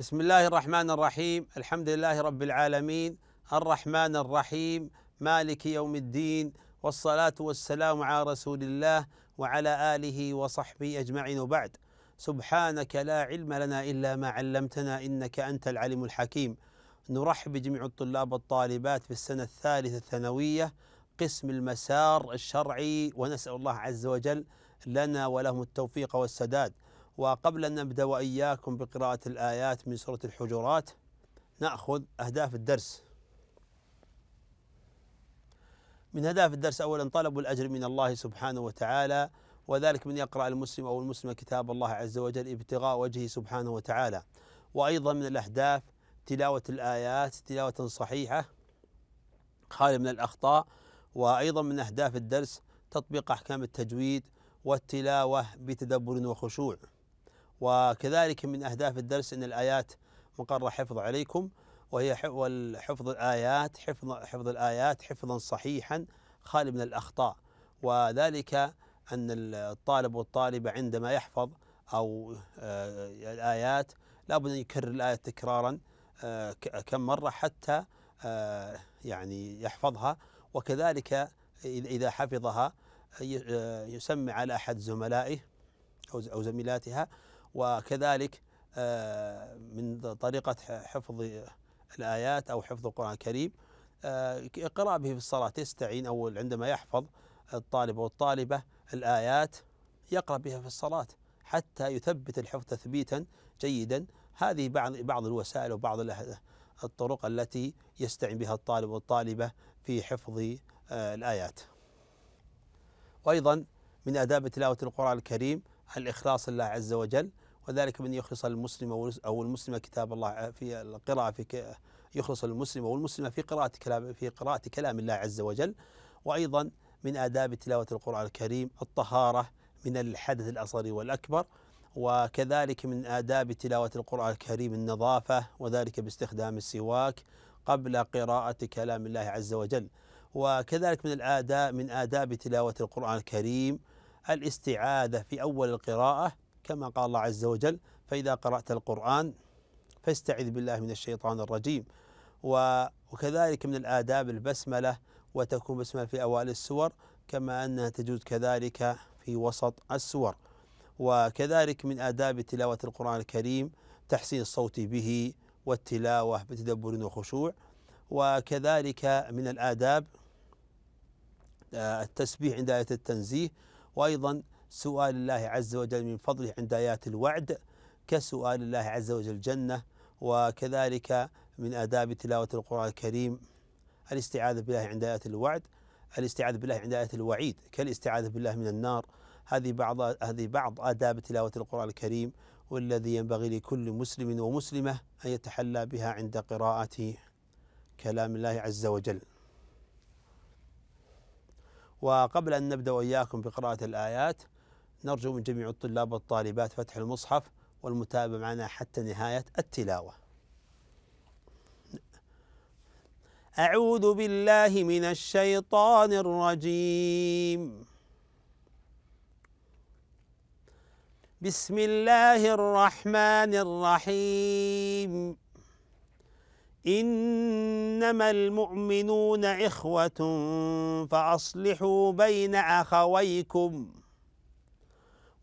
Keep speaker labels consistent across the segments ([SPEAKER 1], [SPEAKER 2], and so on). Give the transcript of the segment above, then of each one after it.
[SPEAKER 1] بسم الله الرحمن الرحيم الحمد لله رب العالمين الرحمن الرحيم مالك يوم الدين والصلاة والسلام على رسول الله وعلى آله وصحبه أجمعين وبعد سبحانك لا علم لنا إلا ما علمتنا إنك أنت العليم الحكيم نرحب بجميع الطلاب والطالبات في السنة الثالثة الثانوية قسم المسار الشرعي ونسأل الله عز وجل لنا ولهم التوفيق والسداد وقبل أن نبدأ وإياكم بقراءة الآيات من سورة الحجرات نأخذ أهداف الدرس من أهداف الدرس أولا طلب الأجر من الله سبحانه وتعالى وذلك من يقرأ المسلم أو المسلمة كتاب الله عز وجل ابتغاء وجهه سبحانه وتعالى وأيضا من الأهداف تلاوة الآيات تلاوة صحيحة خالية من الأخطاء وأيضا من أهداف الدرس تطبيق أحكام التجويد والتلاوة بتدبر وخشوع وكذلك من أهداف الدرس أن الآيات مقر حفظ عليكم وهي حفظ الآيات حفظ حفظ الآيات حفظا صحيحا خالي من الأخطاء وذلك أن الطالب والطالبة عندما يحفظ أو آه، الآيات لابد أن يكرر الآية تكرارا آه، كم مرة حتى آه، يعني يحفظها وكذلك إذا حفظها يسمي على أحد زملائه أو زميلاتها وكذلك آه، من طريقة حفظ الآيات أو حفظ القرآن الكريم آه، قراءة به في الصلاة يستعين أو عندما يحفظ الطالب أو الطالبة الآيات يقرأ بها في الصلاة حتى يثبت الحفظ تثبيتا جيدا هذه بعض بعض الوسائل وبعض الطرق التي يستعين بها الطالب والطالبة في حفظ آه، الآيات وأيضا من آداب تلاوة القرآن الكريم الإخلاص لله عز وجل وذلك من يخلص المسلم أو المسلمة كتاب الله في القراءة في يخلص المسلم والمسلمة في قراءة كلام في قراءة كلام الله عز وجل وأيضا من آداب تلاوة القرآن الكريم الطهارة من الحدث الأصغر والأكبر وكذلك من آداب تلاوة القرآن الكريم النظافة وذلك باستخدام السواك قبل قراءة كلام الله عز وجل وكذلك من الآداب من آداب تلاوة القرآن الكريم الاستعاذة في أول القراءة كما قال الله عز وجل فإذا قرأت القرآن فاستعذ بالله من الشيطان الرجيم وكذلك من الآداب البسملة وتكون بسملة في أوائل السور كما أنها تجوز كذلك في وسط السور وكذلك من آداب تلاوة القرآن الكريم تحسين الصوت به والتلاوة بتدبر وخشوع وكذلك من الآداب آه، التسبيح عند آية التنزيه وأيضا سؤال الله عز وجل من فضله عند آيات الوعد كسؤال الله عز وجل الجنة وكذلك من آداب تلاوة القرآن الكريم الاستعاذة بالله عند آيات الوعد الاستعاذة بالله عند آيات الوعيد كالاستعاذة بالله من النار هذه بعض هذه بعض آداب تلاوة القرآن الكريم والذي ينبغي لكل مسلم ومسلمة أن يتحلى بها عند قراءة كلام الله عز وجل وقبل أن نبدأ وإياكم بقراءة الآيات نرجو من جميع الطلاب والطالبات فتح المصحف والمتابعة معنا حتى نهاية التلاوة أعوذ بالله من الشيطان الرجيم بسم الله الرحمن الرحيم إنما المؤمنون إخوة فأصلحوا بين أخويكم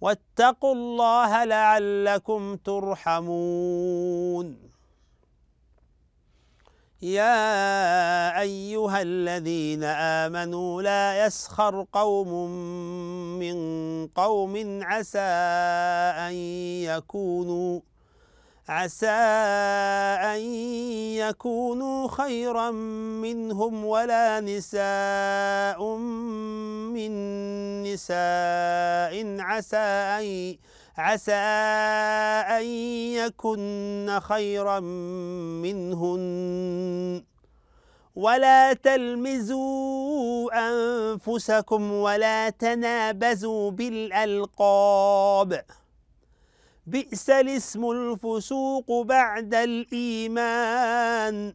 [SPEAKER 1] واتقوا الله لعلكم ترحمون يا أيها الذين آمنوا لا يسخر قوم من قوم عسى أن يكونوا عسى أن يكونوا خيرا منهم ولا نساء من نساء عسى أن عسى أن يكن خيرا منهن ولا تلمزوا أنفسكم ولا تنابزوا بالألقاب بئس الاسم الفسوق بعد الإيمان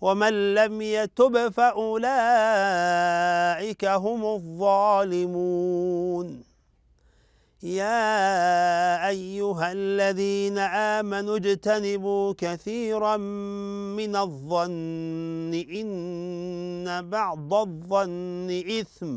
[SPEAKER 1] ومن لم يتب فأولئك هم الظالمون يا أيها الذين آمنوا اجتنبوا كثيرا من الظن إن بعض الظن إثم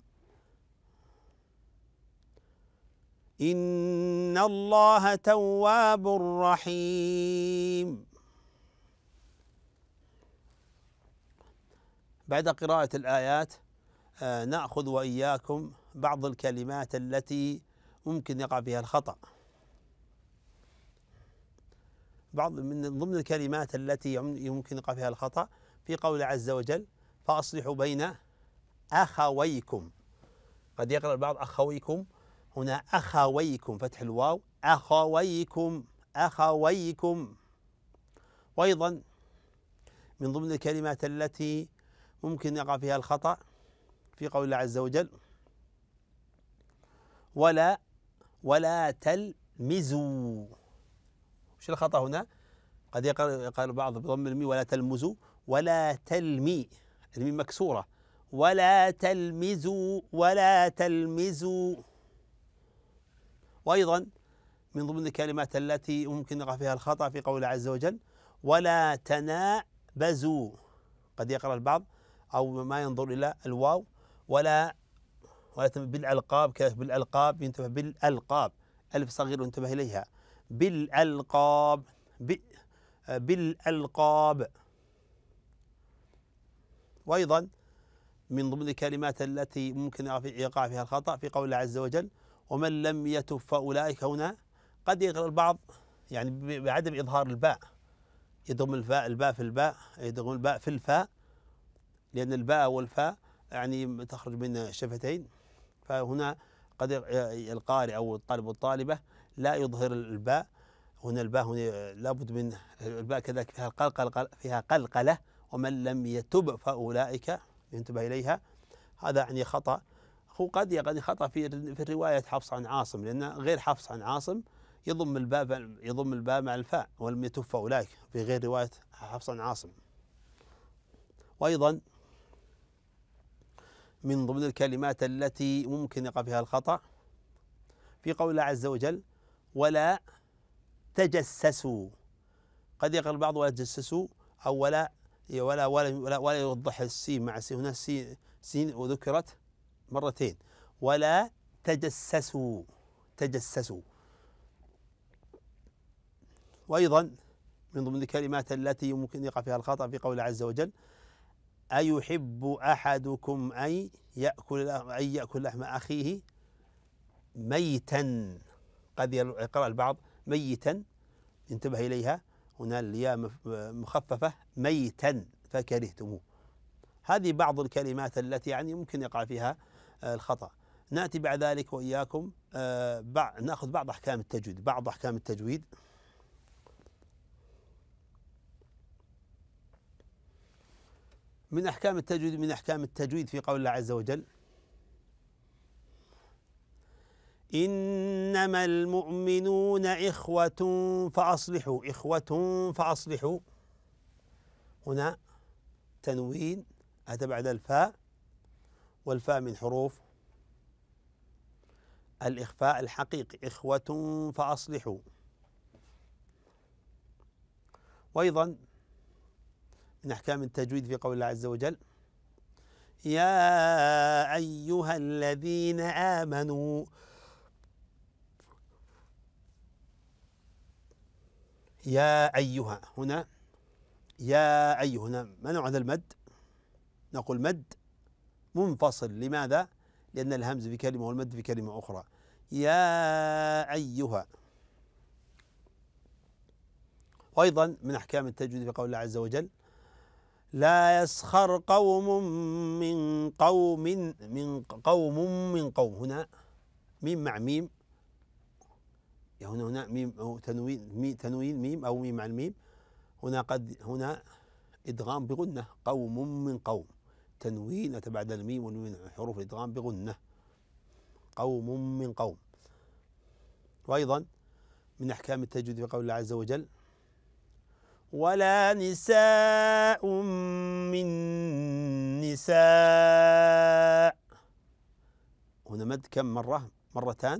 [SPEAKER 1] إن الله تواب رحيم بعد قراءة الآيات آه، نأخذ وإياكم بعض الكلمات التي ممكن يقع فيها الخطأ بعض من ضمن الكلمات التي يمكن يقع فيها الخطأ في قول عز وجل فأصلحوا بين أخويكم قد يقرأ البعض أخويكم هنا أخويكم فتح الواو أخويكم أخويكم وأيضا من ضمن الكلمات التي ممكن يقع فيها الخطأ في قول الله عز وجل ولا ولا تلمزوا وش الخطأ هنا؟ قد يقال بعض بضم المي ولا تلمزوا ولا تلمي الميم مكسورة ولا تلمزوا ولا تلمزوا وأيضا من ضمن الكلمات التي ممكن نقع فيها الخطأ في قول عز وجل ولا تنابزوا قد يقرأ البعض أو ما ينظر إلى الواو ولا ولا بالألقاب كذلك بالألقاب ينتبه بالألقاب ألف صغير ينتبه إليها بالألقاب بالألقاب وأيضا من ضمن الكلمات التي ممكن يقع فيها الخطأ في قوله عز وجل ومن لم يتب فأولئك هنا قد يقرأ البعض يعني بعدم إظهار الباء يدغم الفاء الباء في الباء يدغم الباء في الفاء لأن الباء والفاء يعني تخرج من الشفتين فهنا قد القارئ أو الطالب والطالبة لا يظهر الباء هنا الباء هنا لابد من الباء كذلك فيها قلقلة فيها قلقلة ومن لم يتب فأولئك ينتبه إليها هذا يعني خطأ هو قد قد خطا في في روايه حفص عن عاصم لان غير حفص عن عاصم يضم الباب يضم الباء مع الفاء ولم يتوفى اولئك في غير روايه حفص عن عاصم وايضا من ضمن الكلمات التي ممكن يقع فيها الخطا في قول الله عز وجل ولا تجسسوا قد يقل البعض ولا تجسسوا او ولا ولا ولا ولا, ولا يوضح السين مع السين هنا السين سين وذكرت مرتين ولا تجسسوا تجسسوا وأيضا من ضمن الكلمات التي يمكن يقع فيها الخطأ في قول عز وجل أيحب أحدكم أن يأكل أن يأكل لحم أخيه ميتا قد يقرأ البعض ميتا انتبه إليها هنا الياء مخففة ميتا فكرهتموه هذه بعض الكلمات التي يعني يمكن يقع فيها الخطأ ناتي بعد ذلك واياكم آه، ناخذ بعض احكام التجويد بعض احكام التجويد من احكام التجويد من احكام التجويد في قول الله عز وجل انما المؤمنون اخوه فاصلحوا اخوه فاصلحوا هنا تنوين اتى بعد الفاء والفاء من حروف الإخفاء الحقيقي إخوة فأصلحوا وأيضا من أحكام التجويد في قول الله عز وجل يا أيها الذين آمنوا يا أيها هنا يا أيها هنا نوع هذا المد نقول مد منفصل لماذا؟ لأن الهمز في كلمة والمد في كلمة أخرى يا أيها وأيضا من أحكام التجويد في قول الله عز وجل لا يسخر قوم من قوم من قوم من قوم هنا ميم مع ميم هنا هنا ميم أو تنوين مي تنوين ميم أو ميم مع الميم هنا قد هنا إدغام بغنة قوم من قوم تنوين بعد الميم والميم حروف الإدغام بغنة قوم من قوم وأيضا من أحكام التجويد في قول الله عز وجل ولا نساء من نساء هنا مد كم مرة مرتان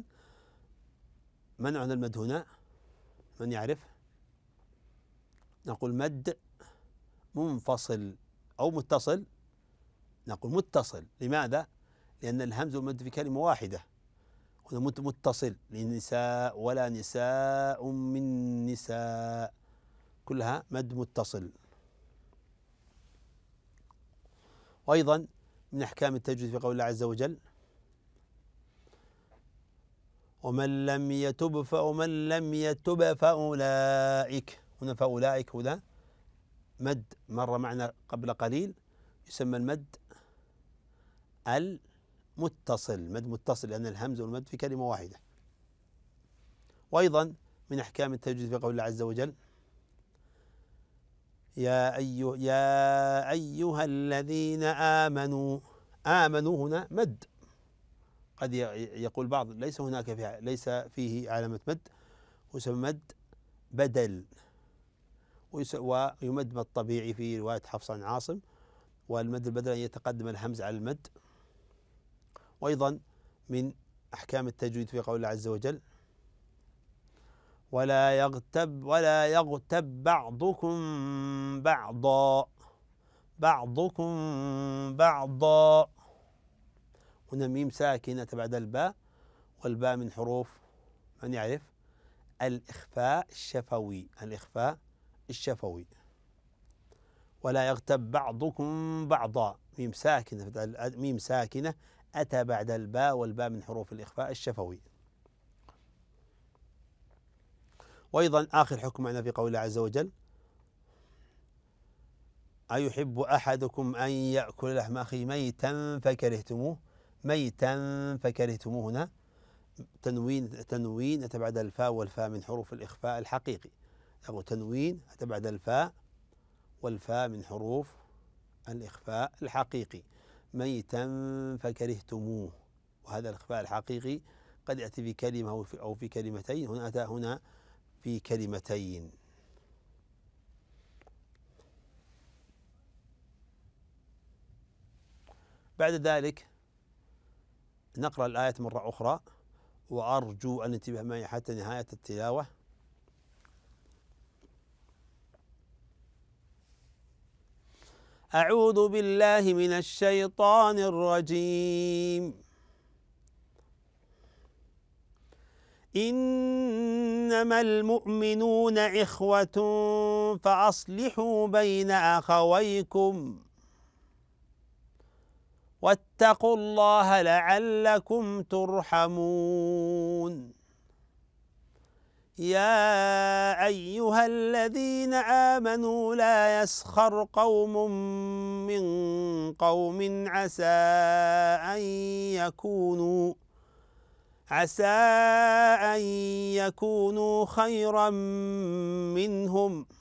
[SPEAKER 1] منع المد هنا من يعرف نقول مد منفصل أو متصل نقول متصل لماذا؟ لأن الهمز والمد في كلمة واحدة متصل للنساء ولا نساء من نساء كلها مد متصل وأيضا من أحكام التجويد في قول الله عز وجل ومن لم يتب فمن لم يتب فأولئك هنا فأولئك هنا مد مر معنا قبل قليل يسمى المد المتصل مد متصل لأن الهمز والمد في كلمة واحدة وأيضا من أحكام التجويد في قول الله عز وجل يا أيها يا أيها الذين آمنوا آمنوا هنا مد قد يقول بعض ليس هناك فيها ليس فيه علامة مد ويسمى مد بدل ويمد مد طبيعي في رواية حفص عن عاصم والمد البدل أن يتقدم الهمز على المد وأيضا من أحكام التجويد في قول الله عز وجل ولا يغتب ولا يغتب بعضكم بعضا بعضكم بعضا هنا ميم ساكنة بعد الباء والباء من حروف من يعرف الإخفاء الشفوي الإخفاء الشفوي ولا يغتب بعضكم بعضا ميم ساكنة ميم ساكنة أتى بعد الباء والباء من حروف الإخفاء الشفوي وأيضا آخر حكم معنا في قول الله عز وجل أيحب أحدكم أن يأكل لحم أخي ميتا فكرهتموه ميتا فكرهتموه هنا تنوين تنوين أتى بعد الفاء والفاء من حروف الإخفاء الحقيقي أو تنوين بعد الفاء والفاء من حروف الإخفاء الحقيقي ميتا فكرهتموه وهذا الإخفاء الحقيقي قد يأتي في كلمة أو في كلمتين هنا أتى هنا في كلمتين بعد ذلك نقرأ الآية مرة أخرى وأرجو أن انتبه معي حتى نهاية التلاوة أعوذ بالله من الشيطان الرجيم إنما المؤمنون إخوة فأصلحوا بين أخويكم واتقوا الله لعلكم ترحمون يا أيها الذين آمنوا لا يسخر قوم من قوم عسى أن يكونوا عسى أن يكونوا خيرا منهم ۖ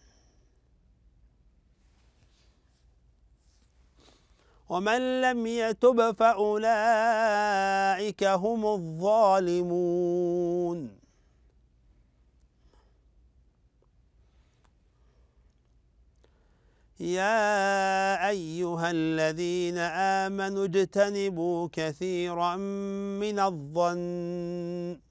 [SPEAKER 1] ومن لم يتب فأولئك هم الظالمون يا أيها الذين آمنوا اجتنبوا كثيرا من الظن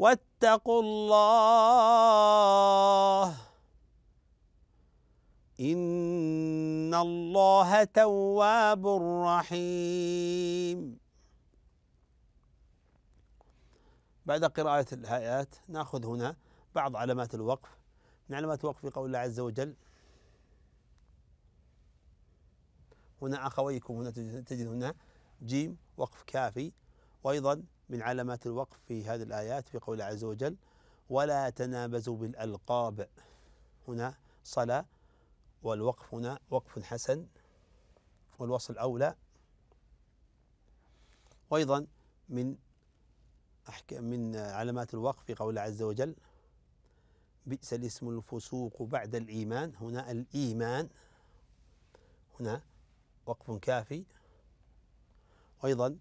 [SPEAKER 1] واتقوا الله إن الله تواب رحيم بعد قراءة الآيات ناخذ هنا بعض علامات الوقف من علامات الوقف قول الله عز وجل هنا أخويكم هنا تجد هنا جيم وقف كافي وأيضا من علامات الوقف في هذه الآيات في قول عز وجل ولا تنابزوا بالألقاب هنا صلاة والوقف هنا وقف حسن والوصل أولى وأيضا من أحكام من علامات الوقف في قول عز وجل بئس الاسم الفسوق بعد الإيمان هنا الإيمان هنا وقف كافي وأيضا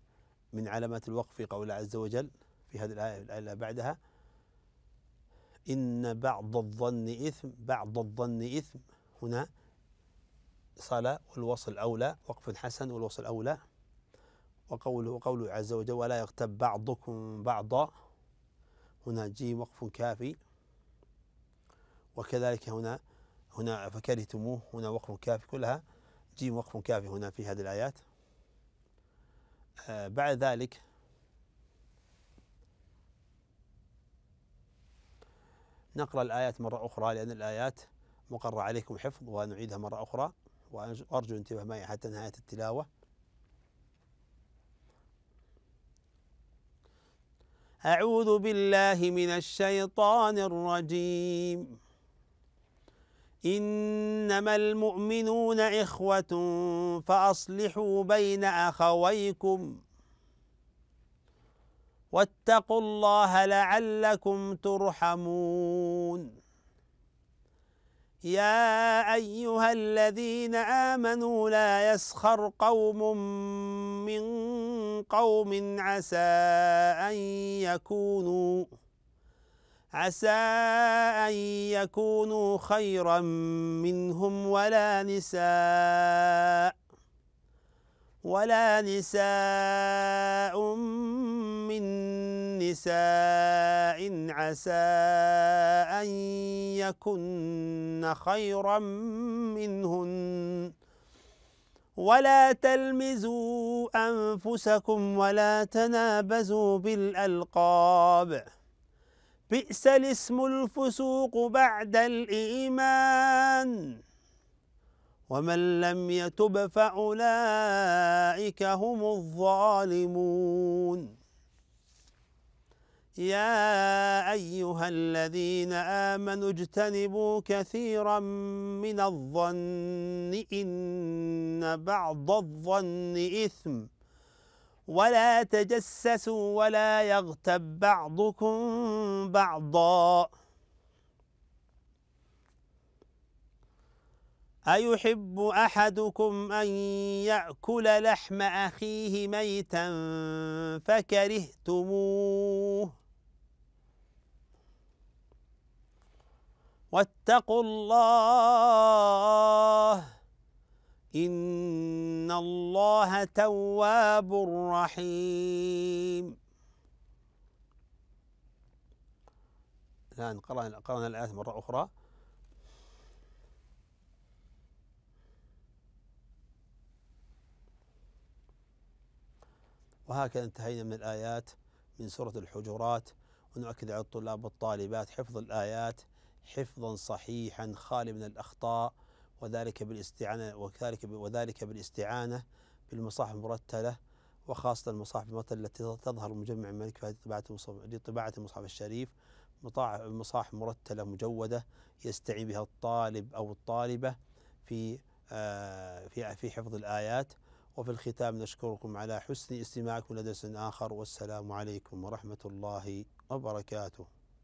[SPEAKER 1] من علامات الوقف في قول عز وجل في هذه الآية الآية بعدها إن بعض الظن إثم بعض الظن إثم هنا صلاة والوصل أولى وقف حسن والوصل أولى وقوله وقوله عز وجل ولا يغتب بعضكم بعضا هنا جيم وقف كافي وكذلك هنا هنا فكرهتموه هنا وقف كافي كلها جيم وقف كافي هنا في هذه الآيات آه، بعد ذلك نقرأ الآيات مرة أخرى لأن الآيات مقرة عليكم حفظ ونعيدها مرة أخرى وأرجو انتباه معي حتى نهاية التلاوة أعوذ بالله من الشيطان الرجيم إنما المؤمنون إخوة فأصلحوا بين أخويكم واتقوا الله لعلكم ترحمون يا أيها الذين آمنوا لا يسخر قوم من قوم عسى أن يكونوا عسى أن يكونوا خيرا منهم ولا نساء ولا نساء من نساء عسى أن يكن خيرا منهن ولا تلمزوا أنفسكم ولا تنابزوا بالألقاب بئس الاسم الفسوق بعد الإيمان ومن لم يتب فأولئك هم الظالمون يا أيها الذين آمنوا اجتنبوا كثيرا من الظن إن بعض الظن إثم ولا تجسسوا ولا يغتب بعضكم بعضا أيحب أحدكم أن يأكل لحم أخيه ميتا فكرهتموه واتقوا الله إن الله تواب رحيم الآن قرأنا, قرأنا الآيات مرة أخرى وهكذا انتهينا من الآيات من سورة الحجرات ونؤكد على الطلاب والطالبات حفظ الآيات حفظا صحيحا خالي من الأخطاء وذلك بالاستعانة وذلك وذلك بالاستعانة بالمصاحف المرتلة وخاصة المصاحف المرتلة التي تظهر مجمع الملك لطباعة المصحف الشريف مصاحف مرتلة مجودة يستعين بها الطالب أو الطالبة في آه، في في حفظ الآيات وفي الختام نشكركم على حسن استماعكم لدرس آخر والسلام عليكم ورحمة الله وبركاته